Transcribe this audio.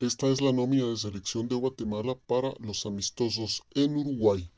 Esta es la nómina de selección de Guatemala para los amistosos en Uruguay.